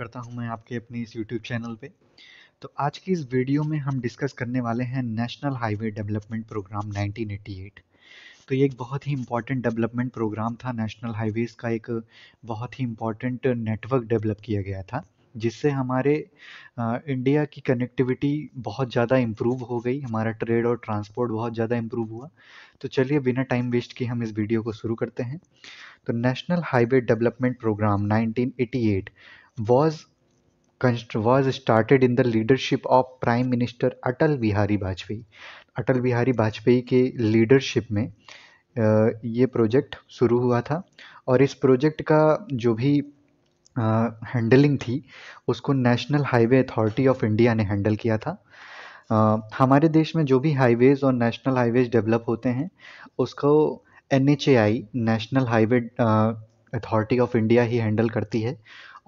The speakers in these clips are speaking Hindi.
करता हूं मैं आपके अपने इस YouTube चैनल पे तो आज की इस वीडियो में हम डिस्कस करने वाले हैं नेशनल हाईवे डेवलपमेंट प्रोग्राम 1988 तो ये एक बहुत ही इंपॉर्टेंट डेवलपमेंट प्रोग्राम था नेशनल हाईवेज़ का एक बहुत ही इम्पॉर्टेंट नेटवर्क डेवलप किया गया था जिससे हमारे इंडिया की कनेक्टिविटी बहुत ज़्यादा इम्प्रूव हो गई हमारा ट्रेड और ट्रांसपोर्ट बहुत ज़्यादा इम्प्रूव हुआ तो चलिए बिना टाइम वेस्ट किए हम इस वीडियो को शुरू करते हैं तो national highway development program 1988 was was started in the leadership of Prime Minister Atal Bihari Vajpayee. Atal Bihari Vajpayee के लीडरशिप में ये प्रोजेक्ट शुरू हुआ था और इस प्रोजेक्ट का जो भी हैंडलिंग थी उसको national highway authority of India ने हैंडल किया था आ, हमारे देश में जो भी हाईवेज़ और नेशनल हाईवेज़ डेवलप होते हैं उसको N national highway authority of India ही हैंडल करती है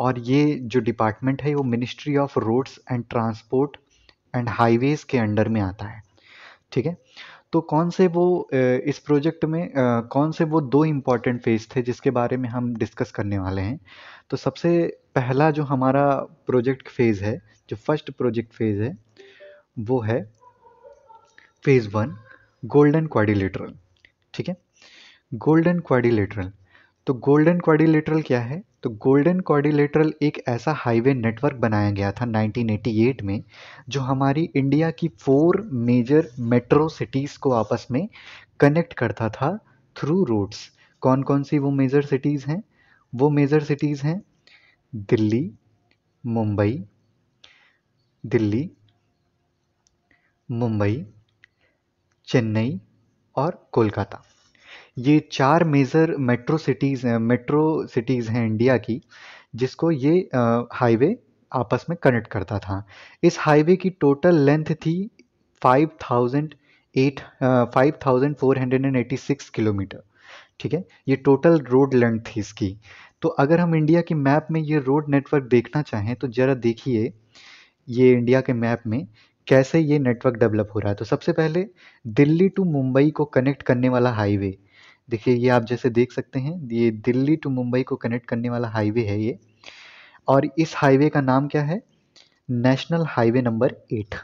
और ये जो डिपार्टमेंट है वो ministry of roads and transport and highways के अंडर में आता है ठीक है तो कौन से वो इस प्रोजेक्ट में कौन से वो दो इम्पॉर्टेंट फेज थे जिसके बारे में हम डिस्कस करने वाले हैं तो सबसे पहला जो हमारा प्रोजेक्ट फेज़ है जो फर्स्ट प्रोजेक्ट फेज़ है वो है फेज़ वन गोल्डन क्वाडिलेटरल ठीक है गोल्डन क्वाडिलेटरल तो गोल्डन क्वाडिलेटरल क्या है तो गोल्डन कॉर्डिलेटरल एक ऐसा हाईवे नेटवर्क बनाया गया था 1988 में जो हमारी इंडिया की फोर मेजर मेट्रो सिटीज़ को आपस में कनेक्ट करता था थ्रू रोड्स कौन कौन सी वो मेजर सिटीज़ हैं वो मेजर सिटीज़ हैं दिल्ली मुंबई दिल्ली मुंबई चेन्नई और कोलकाता ये चार मेज़र मेट्रो सिटीज़ हैं मेट्रो सिटीज़ हैं इंडिया की जिसको ये हाईवे आपस में कनेक्ट करता था इस हाईवे की टोटल लेंथ थी five thousand eight five thousand four hundred and eighty six kilometre ठीक है ये टोटल रोड लेंथ थी इसकी तो अगर हम इंडिया के मैप में ये रोड नेटवर्क देखना चाहें तो ज़रा देखिए ये इंडिया के मैप में कैसे ये नेटवर्क डेवलप हो रहा है तो सबसे पहले दिल्ली टू मुंबई को कनेक्ट करने वाला हाईवे देखिए ये आप जैसे देख सकते हैं ये दिल्ली टू मुंबई को कनेक्ट करने वाला हाईवे है ये और इस हाईवे का नाम क्या है नेशनल हाईवे नंबर एट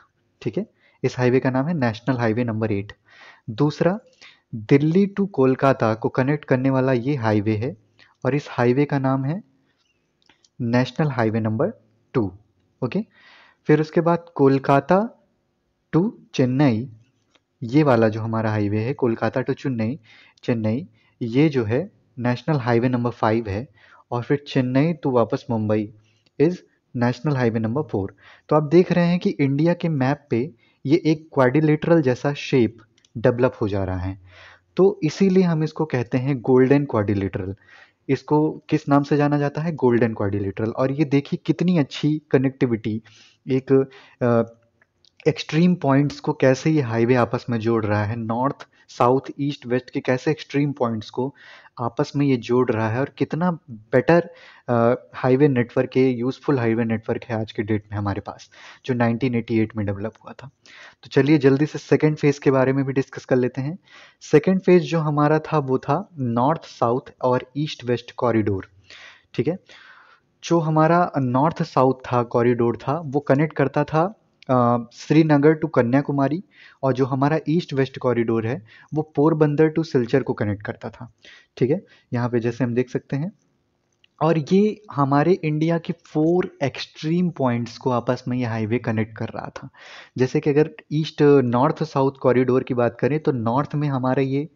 ठीक है इस हाईवे का नाम है नेशनल हाईवे नंबर एट दूसरा दिल्ली टू कोलकाता को कनेक्ट करने वाला ये हाईवे है और इस हाईवे का नाम है national highway number two okay फिर उसके बाद कोलकाता टू चेन्नई ये वाला जो हमारा हाईवे है कोलकाता टू चेन्नई चेन्नई ये जो है नेशनल हाईवे नंबर फाइव है और फिर चेन्नई टू वापस Mumbai is national highway number four तो आप देख रहे हैं कि इंडिया के मैप पे ये एक क्वाडिलेटरल जैसा शेप डेवलप हो जा रहा है तो इसीलिए हम इसको कहते हैं गोल्डन क्वाडिलेटरल इसको किस नाम से जाना जाता है गोल्डन क्वाडिलेटरल और ये देखिए कितनी अच्छी कनेक्टिविटी एक एक्सट्रीम पॉइंट्स को कैसे ये हाईवे आपस में जोड़ रहा है नॉर्थ साउथ ईस्ट वेस्ट के कैसे एक्सट्रीम पॉइंट्स को आपस में ये जोड़ रहा है और कितना बेटर हाईवे नेटवर्क है यूज़फुल हाईवे नेटवर्क है आज के डेट में हमारे पास जो 1988 में डेवलप हुआ था तो चलिए जल्दी से सेकेंड फेज़ के बारे में भी डिस्कस कर लेते हैं सेकेंड फेज़ जो हमारा था वो था नॉर्थ साउथ और ईस्ट वेस्ट कॉरिडोर ठीक है जो हमारा नॉर्थ साउथ था कॉरिडोर था वो कनेक्ट करता था श्रीनगर टू कन्याकुमारी और जो हमारा ईस्ट वेस्ट कॉरिडोर है वो पोरबंदर टू सिलचर को कनेक्ट करता था ठीक है यहाँ पे जैसे हम देख सकते हैं और ये हमारे इंडिया के फोर एक्सट्रीम पॉइंट्स को आपस में ये हाईवे कनेक्ट कर रहा था जैसे कि अगर ईस्ट नॉर्थ साउथ कॉरिडोर की बात करें तो नॉर्थ में हमारा ये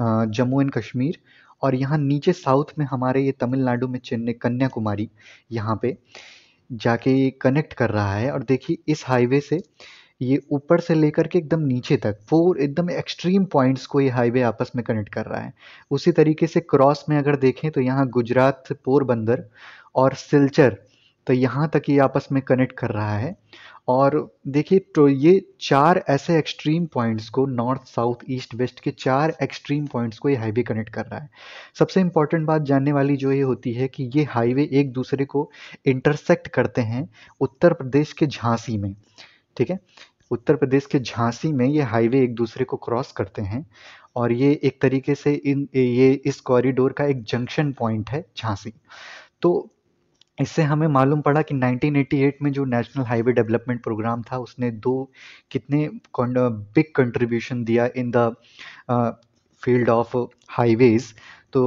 जम्मू एंड कश्मीर और यहाँ नीचे साउथ में हमारे ये तमिलनाडु में चेन्नई कन्याकुमारी यहाँ पे जाके ये कनेक्ट कर रहा है और देखिए इस हाईवे से ये ऊपर से लेकर के एकदम नीचे तक फोर एकदम एक्सट्रीम पॉइंट्स को ये हाईवे आपस में कनेक्ट कर रहा है उसी तरीके से क्रॉस में अगर देखें तो यहाँ गुजरात पोरबंदर और सिलचर तो यहाँ तक ये आपस में कनेक्ट कर रहा है और देखिए तो ये चार ऐसे एक्सट्रीम पॉइंट्स को नॉर्थ साउथ ईस्ट वेस्ट के चार एक्सट्रीम पॉइंट्स को ये हाईवे कनेक्ट कर रहा है सबसे इम्पॉर्टेंट बात जानने वाली जो ये होती है कि ये हाईवे एक दूसरे को इंटरसेक्ट करते हैं उत्तर प्रदेश के झांसी में ठीक है उत्तर प्रदेश के झांसी में ये हाईवे एक दूसरे को क्रॉस करते हैं और ये एक तरीके से इन ये इस कॉरिडोर का एक जंक्शन पॉइंट है झांसी तो इससे हमें मालूम पड़ा कि 1988 में जो नेशनल हाईवे डेवलपमेंट प्रोग्राम था उसने दो कितने बिग कंट्रीब्यूशन दिया in the field of highways तो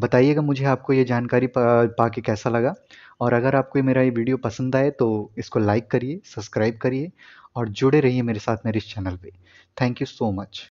बताइएगा मुझे आपको ये जानकारी पा, के कैसा लगा और अगर आपको ये मेरा ये वीडियो पसंद आए तो इसको लाइक करिए सब्सक्राइब करिए और जुड़े रहिए मेरे साथ मेरे इस चैनल पे थैंक यू सो मच